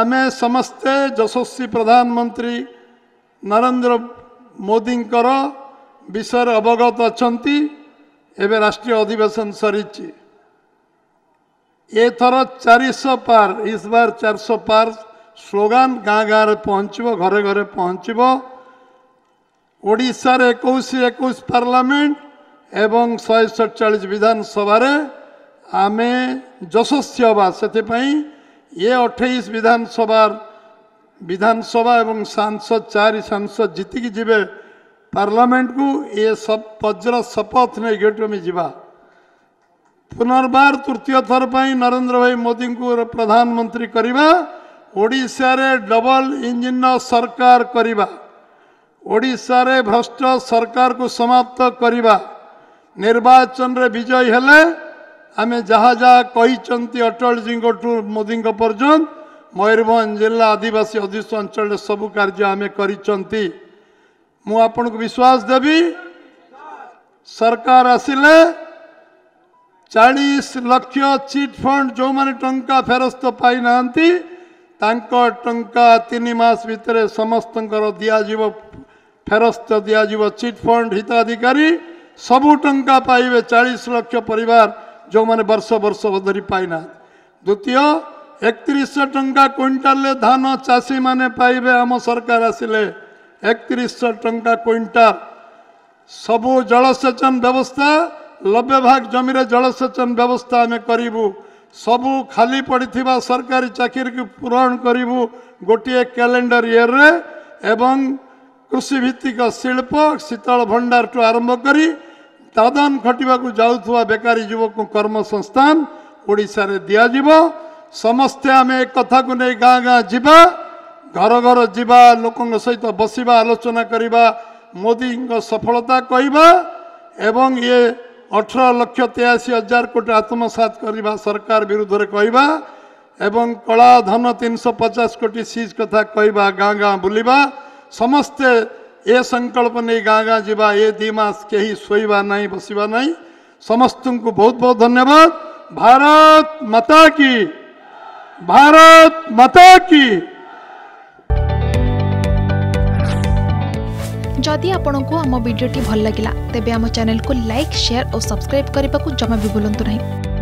ଆମେ ସମସ୍ତେ ଯଶସ୍ୱୀ ପ୍ରଧାନମନ୍ତ୍ରୀ ନରେନ୍ଦ୍ର ମୋଦିଙ୍କର ବିଷୟରେ ଅବଗତ ଅଛନ୍ତି ଏବେ ରାଷ୍ଟ୍ରୀୟ ଅଧିବେଶନ ସରିଛି ଏଥର ଚାରିଶହ ପାର ଇସ୍ ବାର ଚାରିଶହ ପାର ସ୍ଲୋଗାନ ଗାଁ ଗାଁରେ ପହଞ୍ଚିବ ଘରେ ଘରେ ପହଞ୍ଚିବ ଓଡ଼ିଶାରେ ଏକୋଇଶ ଏକୋଇଶ ପାର୍ଲାମେଣ୍ଟ ଏବଂ ଶହେ ସତଚାଳିଶ ବିଧାନସଭାରେ ଆମେ ଯଶସ୍ୱୀ ହେବା ସେଥିପାଇଁ ये अठाईस विधानसभा विधानसभा एवं सांसद चार सांसद जीतिक जीवे पार्लामेंट को ये सब पद्र शपथ नहीं जा पुनर्व जीवा पुनर्बार तृतीय थर पर नरेन्द्र भाई मोदी को प्रधानमंत्री करवा रे डबल इंजिन सरकार करवा रे भ्रष्ट सरकार को समाप्त करवा निर्वाचन रे विजयी हेले आम जहा जहाँ कही अटल जी मोदी पर्यन मयूरभ जिला आदिवासी अधिस अंचल सब कार्य आम कर विश्वास देवी सरकार आसने चालीस लक्ष चिट फंड जो मैंने टाइम फेरस्त पाई टंका तीन मस भर समस्त फेरस्त दिजाव चिट फंड हिताधिकारी सबू टा पाइबे चालीस लक्ष पर ଯେଉଁମାନେ ବର୍ଷ ବର୍ଷ ଧରି ପାଇନାହାନ୍ତି ଦ୍ୱିତୀୟ ଏକତିରିଶ ଟଙ୍କା କ୍ୱିଣ୍ଟାଲରେ ଧାନ ଚାଷୀମାନେ ପାଇବେ ଆମ ସରକାର ଆସିଲେ ଏକତିରିଶ ଟଙ୍କା କ୍ୱିଣ୍ଟାଲ ସବୁ ଜଳସେଚନ ବ୍ୟବସ୍ଥା ଲବ୍ୟଭାଗ ଜମିରେ ଜଳସେଚନ ବ୍ୟବସ୍ଥା ଆମେ କରିବୁ ସବୁ ଖାଲି ପଡ଼ିଥିବା ସରକାରୀ ଚାକିରିକୁ ପୂରଣ କରିବୁ ଗୋଟିଏ କ୍ୟାଲେଣ୍ଡର ଇୟରରେ ଏବଂ କୃଷିଭିତ୍ତିକ ଶିଳ୍ପ ଶୀତଳ ଭଣ୍ଡାରଠୁ ଆରମ୍ଭ କରି ତାଦାନ ଖଟିବାକୁ ଯାଉଥିବା ବେକାରୀ ଯୁବକଙ୍କୁ କର୍ମସଂସ୍ଥାନ ଓଡ଼ିଶାରେ ଦିଆଯିବ ସମସ୍ତେ ଆମେ ଏ କଥାକୁ ନେଇ ଗାଁ ଗାଁ ଯିବା ଘର ଘର ଯିବା ଲୋକଙ୍କ ସହିତ ବସିବା ଆଲୋଚନା କରିବା ମୋଦିଙ୍କ ସଫଳତା କହିବା ଏବଂ ଇଏ ଅଠର ଲକ୍ଷ ତେୟାଅଶୀ ହଜାର କୋଟି ଆତ୍ମସାତ କରିବା ସରକାର ବିରୁଦ୍ଧରେ କହିବା ଏବଂ କଳାଧନ ତିନିଶହ ପଚାଶ କୋଟି ସିଜ୍ କଥା କହିବା ଗାଁ ଗାଁ ବୁଲିବା ସମସ୍ତେ ए संकल्प नहीं गाँ गाँ जा दिमास कहीं शोवा ना बस ना समस्त को बहुत बहुत धन्यवाद भारत माता की भारत माता की जदि आपण को आम भिडी भल लगा तेब चैनल को लाइक शेयर और सब्सक्राइब करने को जमा भी बुलां नहीं